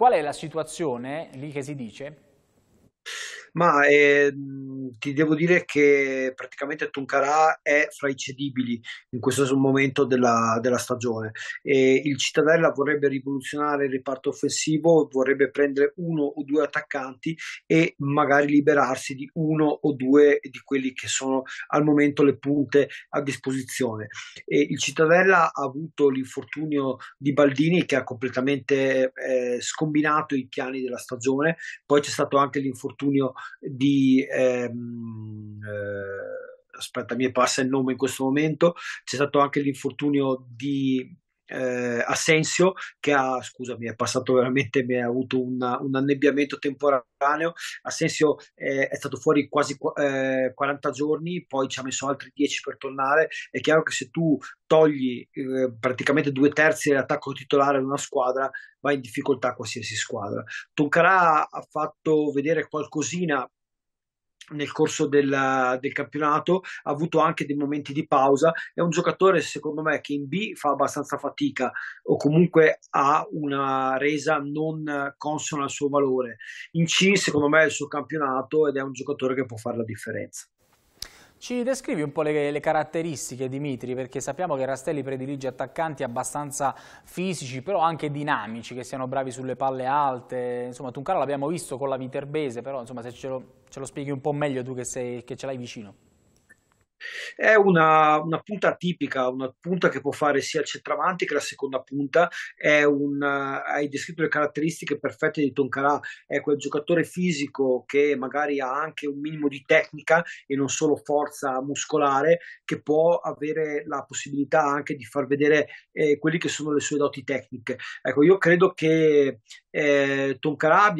Qual è la situazione lì che si dice? ma eh, ti devo dire che praticamente Toncarà è fra i cedibili in questo momento della, della stagione. E il Cittadella vorrebbe rivoluzionare il reparto offensivo, vorrebbe prendere uno o due attaccanti e magari liberarsi di uno o due di quelli che sono al momento le punte a disposizione. E il Cittadella ha avuto l'infortunio di Baldini che ha completamente eh, scombinato i piani della stagione, poi c'è stato anche l'infortunio di... Ehm, eh, aspetta mi passa il nome in questo momento, c'è stato anche l'infortunio di eh, Asensio che ha, scusami, è passato veramente, mi ha avuto una, un annebbiamento temporaneo. Asensio eh, è stato fuori quasi eh, 40 giorni, poi ci ha messo altri 10 per tornare. È chiaro che se tu togli eh, praticamente due terzi dell'attacco titolare ad una squadra, vai in difficoltà qualsiasi squadra. Toncarà ha fatto vedere qualcosina nel corso della, del campionato, ha avuto anche dei momenti di pausa, è un giocatore secondo me che in B fa abbastanza fatica o comunque ha una resa non consona al suo valore, in C secondo me è il suo campionato ed è un giocatore che può fare la differenza. Ci descrivi un po' le, le, caratteristiche Dimitri, perché sappiamo che Rastelli predilige attaccanti abbastanza fisici, però anche dinamici, che siano bravi sulle palle alte, insomma Tuncara l'abbiamo visto con la Viterbese, però insomma se ce lo, ce lo, spieghi un po' meglio tu che, sei, che ce l'hai vicino. È una, una, punta tipica, una punta che può fare sia il centravanti che la seconda punta. Un, eh, hai descritto le caratteristiche perfette di Toncarà, è quel giocatore fisico che magari ha anche un minimo di tecnica e non solo forza muscolare, che può avere la possibilità anche di far vedere eh, quelle che sono le sue doti tecniche. Ecco, io credo che eh, Toncarà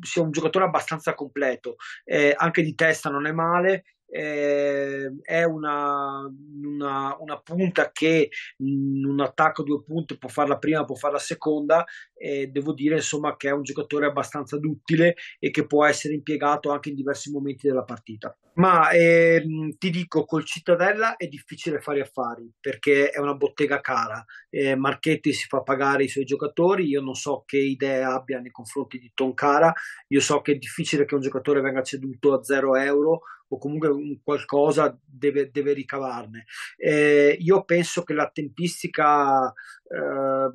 sia un giocatore abbastanza completo, eh, anche di testa non è male eh, è una, una, una, punta che in un attacco a due punti può fare la prima, può fare la seconda. Eh, devo dire insomma che è un giocatore abbastanza duttile e che può essere impiegato anche in diversi momenti della partita. Ma ehm, ti dico, col Cittadella è difficile fare affari perché è una bottega cara. Eh, Marchetti si fa pagare i suoi giocatori. Io non so che idee abbia nei confronti di Toncara. Io so che è difficile che un giocatore venga ceduto a 0 euro o comunque qualcosa deve, deve ricavarne. Eh, io penso che la tempistica eh,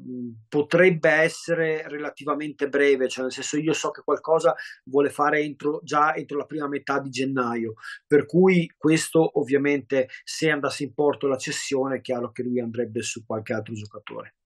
potrebbe essere relativamente breve, cioè nel senso io so che qualcosa vuole fare entro, già entro la prima metà di gennaio, per cui questo ovviamente se andasse in porto la cessione è chiaro che lui andrebbe su qualche altro giocatore.